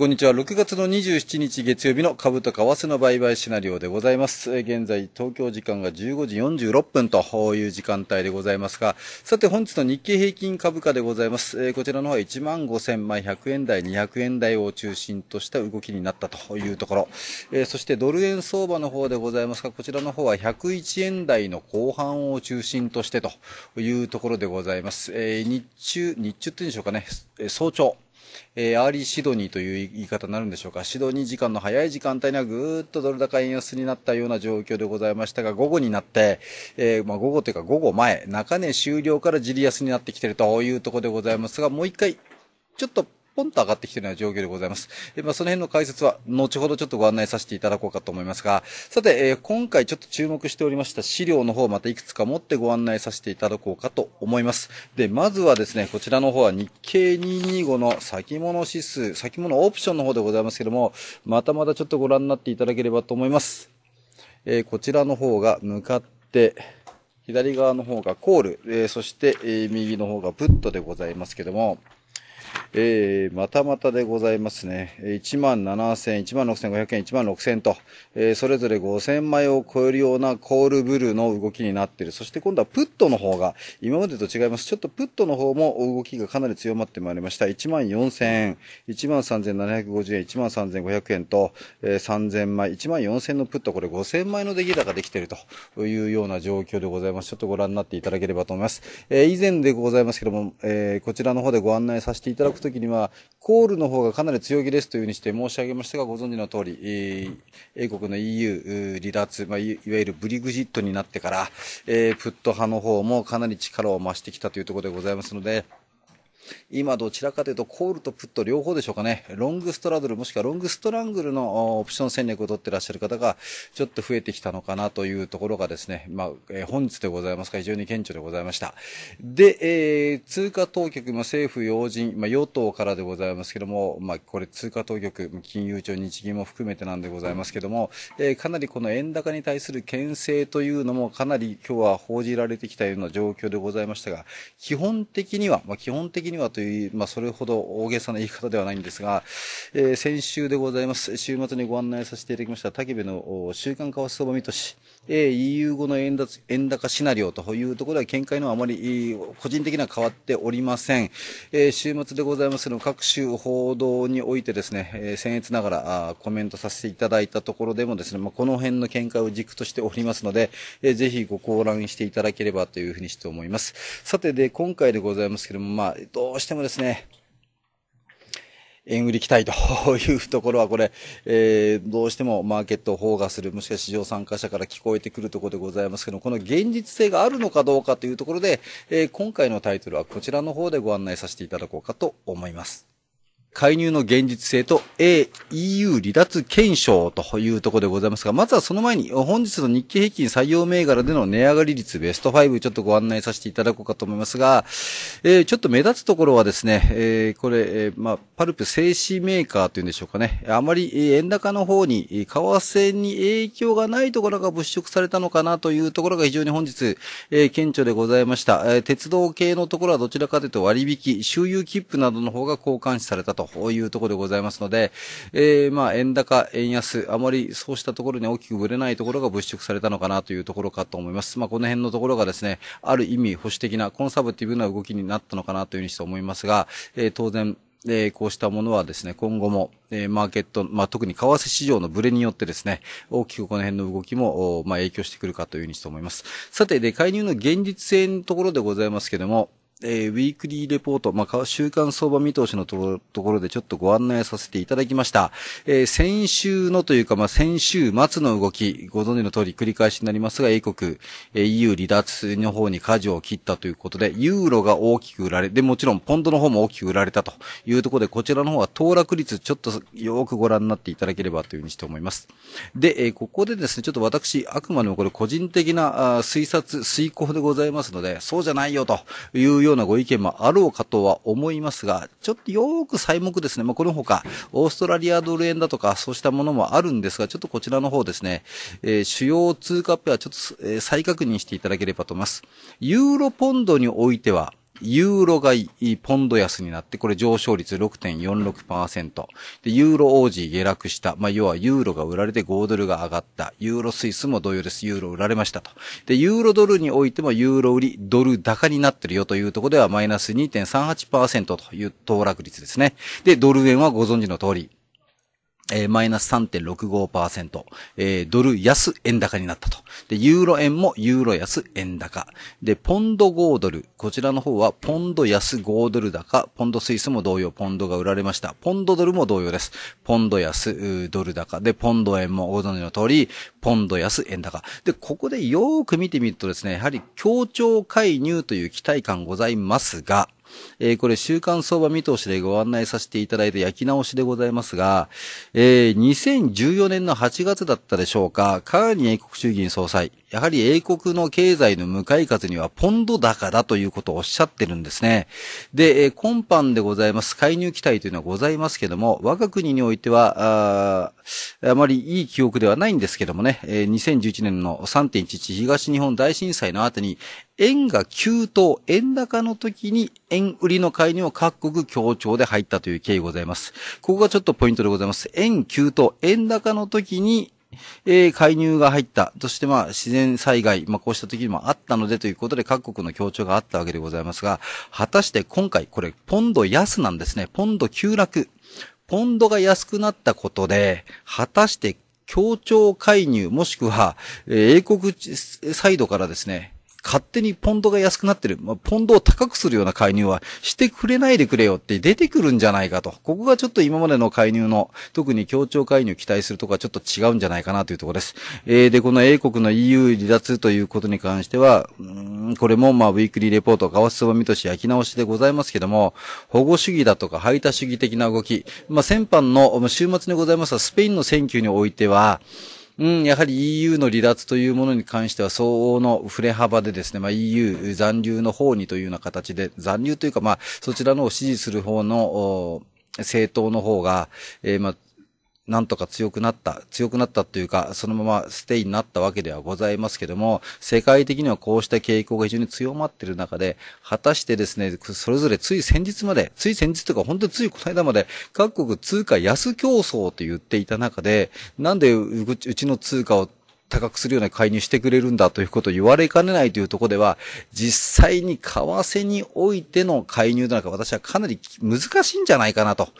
こんにちは。6月の27日月曜日の株と為替の売買シナリオでございます。現在、東京時間が15時46分という時間帯でございますが、さて本日の日経平均株価でございます。こちらの方は1万5千枚100円台、200円台を中心とした動きになったというところ。そしてドル円相場の方でございますが、こちらの方は101円台の後半を中心としてというところでございます。日中、日中って言うんでしょうかね、早朝。えー、アーリーシドニーという言い方になるんでしょうか。シドニー時間の早い時間帯にはぐーっとドル高円安になったような状況でございましたが、午後になって、えー、まあ、午後というか午後前、中年終了からジリ安になってきてるというところでございますが、もう一回、ちょっとポンと上がってきているような状況でございます。えまあ、その辺の解説は、後ほどちょっとご案内させていただこうかと思いますが、さて、え今回ちょっと注目しておりました資料の方、またいくつか持ってご案内させていただこうかと思います。で、まずはですね、こちらの方は日経225の先物指数、先物オプションの方でございますけども、またまたちょっとご覧になっていただければと思います。えー、こちらの方が向かって、左側の方がコール、えー、そして、えー、右の方がプットでございますけども、えー、またまたでございますね。1万7000、1万6500円、1万6000と、えー、それぞれ5000枚を超えるようなコールブルーの動きになっている。そして今度はプットの方が、今までと違います。ちょっとプットの方も動きがかなり強まってまいりました。1万4000円、1万3750円、1万3500円と、えー、3000枚、1万4000のプット、これ5000枚の出来高できているというような状況でございます。ちょっとご覧になっていただければと思います。え以前でございますけども、えこちらの方でご案内させていただただくときには、コールの方がかなり強気ですというふうにして申し上げましたが、ご存知の通り、えー、英国の EU 離脱、まあ、いわゆるブリグジットになってから、えー、プット派の方もかなり力を増してきたというところでございますので、今どちらかというとコールとプット両方でしょうかね。ロングストラドルもしくはロングストラングルのオプション戦略を取ってらっしゃる方がちょっと増えてきたのかなというところがですね、まあ、え本日でございますが非常に顕著でございました。で、えー、通貨当局、の政府要人、まあ、与党からでございますけども、まあ、これ通貨当局、金融庁、日銀も含めてなんでございますけども、えー、かなりこの円高に対する牽制というのもかなり今日は報じられてきたような状況でございましたが、基本的には、まあ、基本的にはという、まあ、それほど大げさな言い方ではないんですが、えー、先週でございます。週末にご案内させていただきました、竹部の週刊為替相場見通し、えー、EU 後の円円高シナリオというところは見解のあまり個人的には変わっておりません。えー、週末でございますの各種報道においてですね、えー、僭越ながらあコメントさせていただいたところでもですね、まあ、この辺の見解を軸としておりますので、えー、ぜひご考覧していただければというふうにして思います。さてで、今回でございますけども、まあ、どうしてもですね、円売り期待というところはこれ、えー、どうしてもマーケットを包囲する、もしくは市場参加者から聞こえてくるところでございますけど、この現実性があるのかどうかというところで、えー、今回のタイトルはこちらの方でご案内させていただこうかと思います。介入の現実性と AEU 離脱検証というところでございますが、まずはその前に本日の日経平均採用銘柄での値上がり率ベスト5ちょっとご案内させていただこうかと思いますが、えー、ちょっと目立つところはですね、えー、これ、えー、まあ、パルプ製紙メーカーというんでしょうかね、あまり円高の方に、為替に影響がないところが物色されたのかなというところが非常に本日、えー、顕著でございました。えー、鉄道系のところはどちらかというと割引、周遊切符などの方が交換されたと。というところでございますので、えー、まあ、円高、円安、あまりそうしたところに大きくぶれないところが物色されたのかなというところかと思います。まあ、この辺のところがですね、ある意味保守的な、コンサバティブな動きになったのかなというふうにして思いますが、えー、当然、えー、こうしたものはですね、今後も、えー、マーケット、まあ、特に為替市場のブレによってですね、大きくこの辺の動きも、まあ、影響してくるかというふうにして思います。さて、で、介入の現実性のところでございますけども、えー、ウィークリーレポート、まあ、週間相場見通しのところでちょっとご案内させていただきました。えー、先週のというか、まあ、先週末の動き、ご存知の通り繰り返しになりますが、英国、えー、EU 離脱の方に舵を切ったということで、ユーロが大きく売られ、で、もちろんポンドの方も大きく売られたというところで、こちらの方は騰落率、ちょっとよくご覧になっていただければというふうにして思います。で、えー、ここでですね、ちょっと私、あくまでもこれ個人的なあ推察、推考でございますので、そうじゃないよというよようなご意見もあろうかとは思いますが、ちょっとよーく細目ですね、まあ、この他、オーストラリアドル円だとか、そうしたものもあるんですが、ちょっとこちらの方ですね、えー、主要通貨ペア、ちょっと、えー、再確認していただければと思います。ユーロポンドにおいては、ユーロがポンド安になって、これ上昇率6.46%。で、ユーロ王子下落した。まあ、要はユーロが売られて5ドルが上がった。ユーロスイスも同様です。ユーロ売られましたと。で、ユーロドルにおいてもユーロ売り、ドル高になってるよというところではマイナス2.38%という騰落率ですね。で、ドル円はご存知の通り、えー、マイナス3.65%、えー、ドル安円高になったと。で、ユーロ円もユーロ安円高。で、ポンド5ドル。こちらの方は、ポンド安5ドル高、ポンドスイスも同様、ポンドが売られました。ポンドドルも同様です。ポンド安、ドル高。で、ポンド円もご存知の通り、ポンド安円高。で、ここでよーく見てみるとですね、やはり協調介入という期待感ございますが、えー、これ週刊相場見通しでご案内させていただいた焼き直しでございますが、えー、2014年の8月だったでしょうか、川ニ英国衆議院総裁、やはり英国の経済の向かい風にはポンド高だということをおっしゃってるんですね。で、え今般でございます介入期待というのはございますけども、我が国においては、ああまりいい記憶ではないんですけどもね、え2011年の3.11東日本大震災の後に、円が急騰、円高の時に円売りの介入を各国協調で入ったという経緯ございます。ここがちょっとポイントでございます。円急騰、円高の時にえー、介入が入ったとして、まあ、自然災害、まあ、こうした時にもあったのでということで各国の協調があったわけでございますが、果たして今回、これ、ポンド安なんですね。ポンド急落。ポンドが安くなったことで、果たして協調介入、もしくは、えー、英国サイドからですね、勝手にポンドが安くなってる、まあ、ポンドを高くするような介入はしてくれないでくれよって出てくるんじゃないかと。ここがちょっと今までの介入の、特に協調介入期待するとかちょっと違うんじゃないかなというところです。えー、で、この英国の EU 離脱ということに関しては、うんこれもまあ、ウィークリーレポート、川すば見通し焼き直しでございますけども、保護主義だとか排他主義的な動き、まあ、先般の、週末にございますスペインの選挙においては、うん、やはり EU の離脱というものに関しては相応の触れ幅でですね、まあ、EU 残留の方にというような形で、残留というか、まあ、そちらのを支持する方の、政党の方が、えー、まあ、なんとか強くなった、強くなったというか、そのままステイになったわけではございますけども、世界的にはこうした傾向が非常に強まっている中で、果たしてですね、それぞれつい先日まで、つい先日とか本当についこの間まで、各国通貨安競争と言っていた中で、なんでうちの通貨を高くするような介入してくれるんだということを言われかねないというところでは、実際に為替においての介入なんか私はかなり難しいんじゃないかなと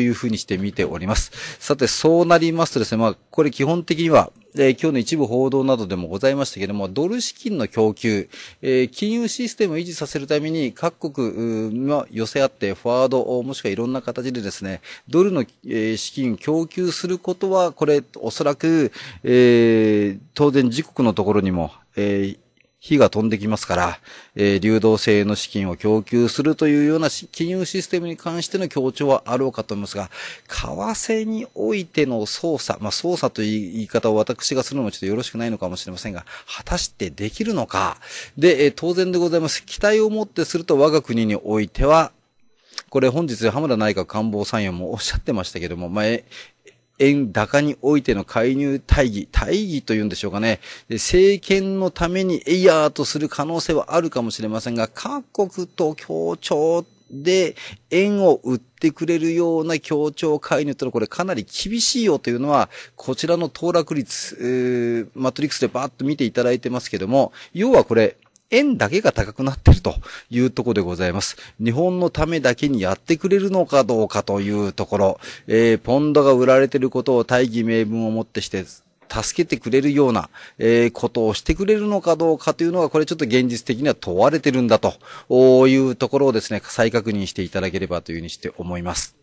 いうふうにして見ております。さて、そうなりますとですね、まあ、これ基本的には、今日の一部報道などでもございましたけれども、ドル資金の供給、え金融システムを維持させるために各国、が寄せ合ってフォワード、もしくはいろんな形でですね、ドルの、え資金供給することは、これ、おそらく、えー、当然自国のところにも、え火が飛んできますから、えー、流動性の資金を供給するというような金融システムに関しての強調はあろうかと思いますが、為替においての操作、まあ、操作という言い方を私がするのもちょっとよろしくないのかもしれませんが、果たしてできるのか。で、えー、当然でございます。期待を持ってすると我が国においては、これ本日、浜田内閣官房参与もおっしゃってましたけども、まあ、円高においての介入大義、大義というんでしょうかね。政権のためにエイヤーとする可能性はあるかもしれませんが、各国と協調で、円を売ってくれるような協調介入というのはこれかなり厳しいよというのは、こちらの騰落率、マトリックスでバーッと見ていただいてますけども、要はこれ、円だけが高くなってるというところでございます。日本のためだけにやってくれるのかどうかというところ、えー、ポンドが売られてることを大義名分をもってして、助けてくれるような、えー、ことをしてくれるのかどうかというのが、これちょっと現実的には問われてるんだというところをですね、再確認していただければというふうにして思います。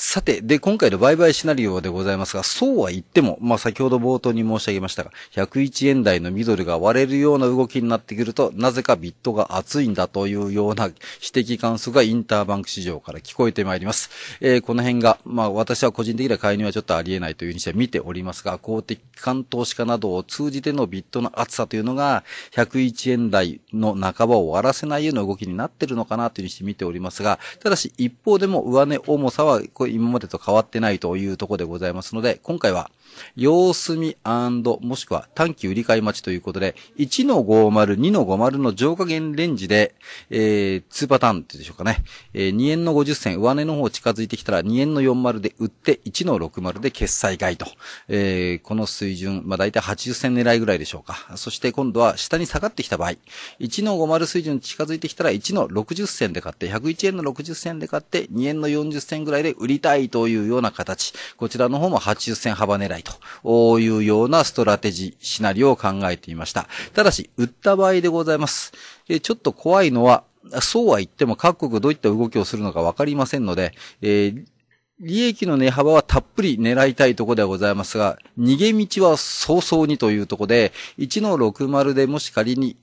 さて、で、今回の売買シナリオでございますが、そうは言っても、まあ、先ほど冒頭に申し上げましたが、101円台のミドルが割れるような動きになってくると、なぜかビットが熱いんだというような指摘関数がインターバンク市場から聞こえてまいります。えー、この辺が、まあ、私は個人的な介入はちょっとありえないというふうにして見ておりますが、公的機関投資家などを通じてのビットの熱さというのが、101円台の半ばを終わらせないような動きになってるのかなというふうにして見ておりますが、ただし一方でも上値重さは、今までと変わってないというところでございますので、今回は、様子見もしくは短期売り買い待ちということで、1の50、2の50の上下限レンジで、えー、2パターンってでしょうかね。えー、2円の50銭、上値の方近づいてきたら2円の40で売って、1の60で決済買いと。えー、この水準、まあ、大体80銭狙いぐらいでしょうか。そして今度は下に下がってきた場合、1の50水準近づいてきたら1の60銭で買って、101円の60銭で買って、2円の40銭ぐらいで売りりたいというような形。こちらの方も80戦幅狙いというようなストラテジー、シナリオを考えていました。ただし、売った場合でございます。えちょっと怖いのは、そうは言っても各国どういった動きをするのかわかりませんので、えー利益の値幅はたっぷり狙いたいとこではございますが、逃げ道は早々にというとこで、1の60でもし仮に、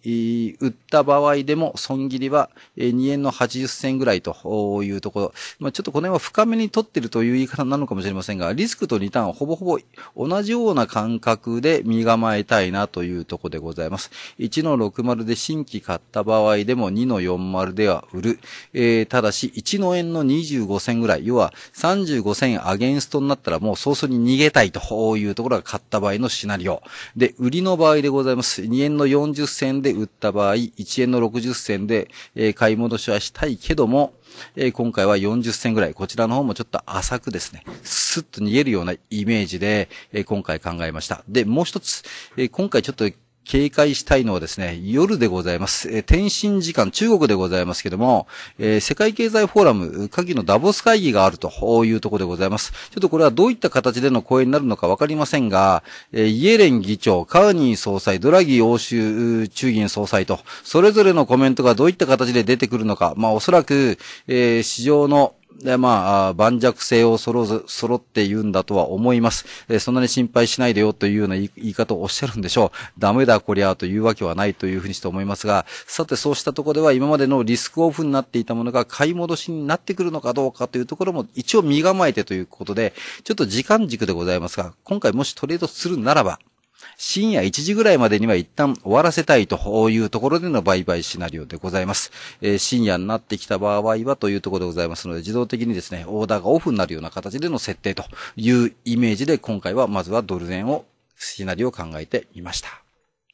売った場合でも損切りは、2円の80銭ぐらいというところ。まあ、ちょっとこの辺は深めに取ってるという言い方なのかもしれませんが、リスクとリターンはほぼほぼ同じような感覚で身構えたいなというとこでございます。1の60で新規買った場合でも2の40では売る。えー、ただし、1の円の25銭ぐらい、要は3 35戦アゲンストになったらもう早々に逃げたいというところが買った場合のシナリオ。で、売りの場合でございます。2円の40銭で売った場合、1円の60銭で、えー、買い戻しはしたいけども、えー、今回は40銭ぐらい、こちらの方もちょっと浅くですね、スッと逃げるようなイメージで、えー、今回考えました。で、もう一つ、えー、今回ちょっと警戒したいのはですね、夜でございます。えー、天時間、中国でございますけども、えー、世界経済フォーラム、下記のダボス会議があるというところでございます。ちょっとこれはどういった形での講演になるのかわかりませんが、えー、イエレン議長、カーニー総裁、ドラギー欧州中銀総裁と、それぞれのコメントがどういった形で出てくるのか、まあおそらく、えー、市場ので、まあ、盤石性を揃う、揃って言うんだとは思います。えそんなに心配しないでよというような言い方をおっしゃるんでしょう。ダメだこりゃというわけはないというふうにして思いますが、さてそうしたとこでは今までのリスクオフになっていたものが買い戻しになってくるのかどうかというところも一応身構えてということで、ちょっと時間軸でございますが、今回もしトレードするならば、深夜1時ぐらいまでには一旦終わらせたいというところでの売買シナリオでございます。えー、深夜になってきた場合はというところでございますので、自動的にですね、オーダーがオフになるような形での設定というイメージで、今回はまずはドル円をシナリオを考えてみました。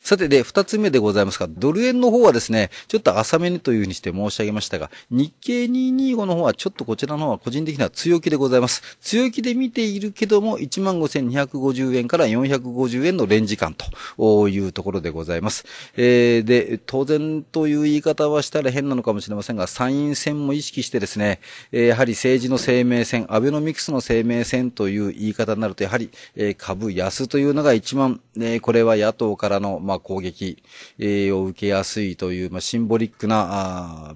さてで、二つ目でございますが、ドル円の方はですね、ちょっと浅めにというふうにして申し上げましたが、日経225の方はちょっとこちらの方は個人的には強気でございます。強気で見ているけども、15,250円から450円のレンジ感というところでございます。えー、で、当然という言い方はしたら変なのかもしれませんが、参院選も意識してですね、やはり政治の生命線、アベノミクスの生命線という言い方になると、やはり、株安というのが一番、これは野党からの、ままあ、攻撃、を受けやすいという、まあ、シンボリックな、あ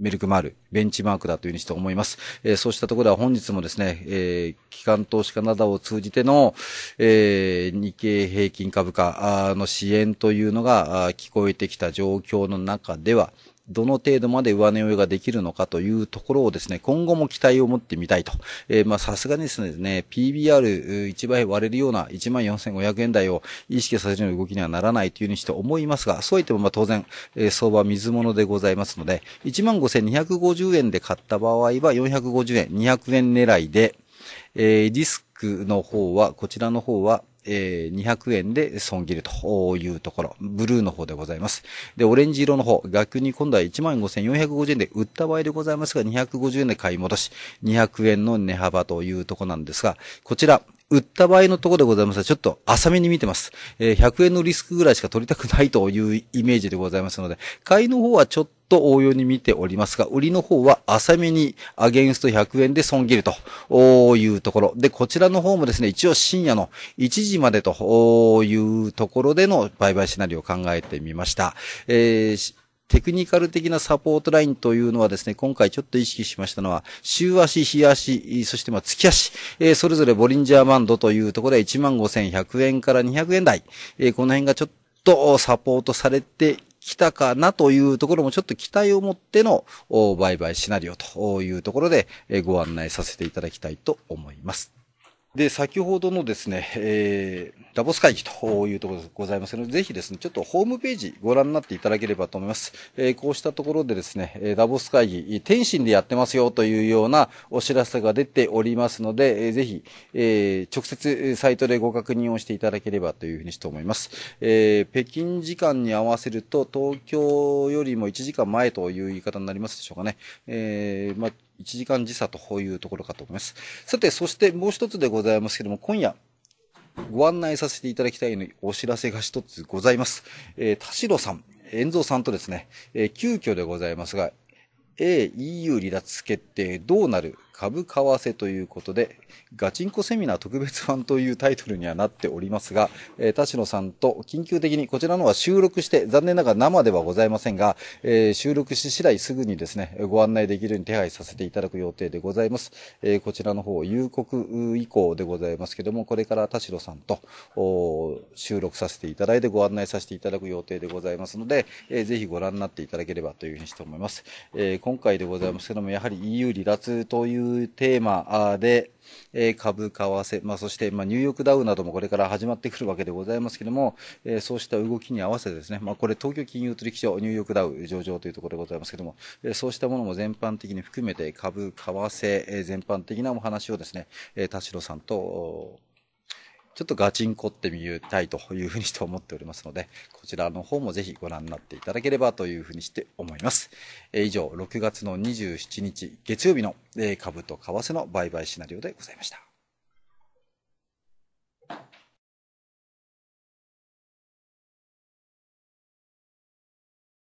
メルクマール、ベンチマークだというふうにして思います。えー、そうしたところでは本日もですね、えー、機関投資家などを通じての、えー、日経平均株価の支援というのが聞こえてきた状況の中では、どの程度まで上値をができるのかというところをですね、今後も期待を持ってみたいと。えー、まあ、さすがにですね、PBR1 倍割れるような14,500円台を意識させるような動きにはならないというふうにして思いますが、そう言ってもま当然、えー、相場水物でございますので、15,250円で買った場合は450円、200円狙いで、えー、リスクの方は、こちらの方は、え200円で損切るというところ、ブルーの方でございます。で、オレンジ色の方、逆に今度は15,450円で売った場合でございますが、250円で買い戻し、200円の値幅というとこなんですが、こちら、売った場合のところでございますが、ちょっと浅めに見てます。え100円のリスクぐらいしか取りたくないというイメージでございますので、買いの方はちょっとと応用に見ておりますが、売りの方は浅めにアゲンスト100円で損切るというところ。で、こちらの方もですね、一応深夜の1時までというところでの売買シナリオを考えてみました。えーテクニカル的なサポートラインというのはですね、今回ちょっと意識しましたのは、週足、日足、そしてまあ月足、えー、それぞれボリンジャーバンドというところで15,100円から200円台、えー、この辺がちょっとサポートされて来たかなというところもちょっと期待を持っての売買シナリオというところでご案内させていただきたいと思います。で、先ほどのですね、えー、ダボス会議というところでございますので、ぜひですね、ちょっとホームページご覧になっていただければと思います。えー、こうしたところでですね、ダボス会議、天津でやってますよというようなお知らせが出ておりますので、えー、ぜひ、えー、直接サイトでご確認をしていただければというふうにして思います。えー、北京時間に合わせると、東京よりも1時間前という言い方になりますでしょうかね。えー、まあ1時間時差というところかと思います。さて、そしてもう一つでございますけども、今夜、ご案内させていただきたいお知らせが一つございます。えー、田代さん、遠蔵さんとですね、えー、急遽でございますが、AEU 離脱決定どうなる株為替ということで、ガチンコセミナー特別版というタイトルにはなっておりますが、えー、田代さんと緊急的に、こちらのは収録して、残念ながら生ではございませんが、えー、収録し次第すぐにですね、ご案内できるように手配させていただく予定でございます。えー、こちらの方、夕刻以降でございますけども、これから田代さんと収録させていただいてご案内させていただく予定でございますので、えー、ぜひご覧になっていただければというふうにして思います。え今回でございますけども、やはり EU 離脱というテーマで、え株、為替、まあ、そして、まあ、ニューヨークダウなどもこれから始まってくるわけでございますけれども、えー、そうした動きに合わせてですね、まあ、これ東京金融取引所、ニューヨークダウ上場というところでございますけれども、えー、そうしたものも全般的に含めて株、為替、えー、全般的なお話をですね、え田代さんと、ちょっとガチンコってみたいというふうにして思っておりますので、こちらの方もぜひご覧になっていただければというふうにして思います。え以上、6月の27日月曜日の、え株と為替の売買シナリオでございました。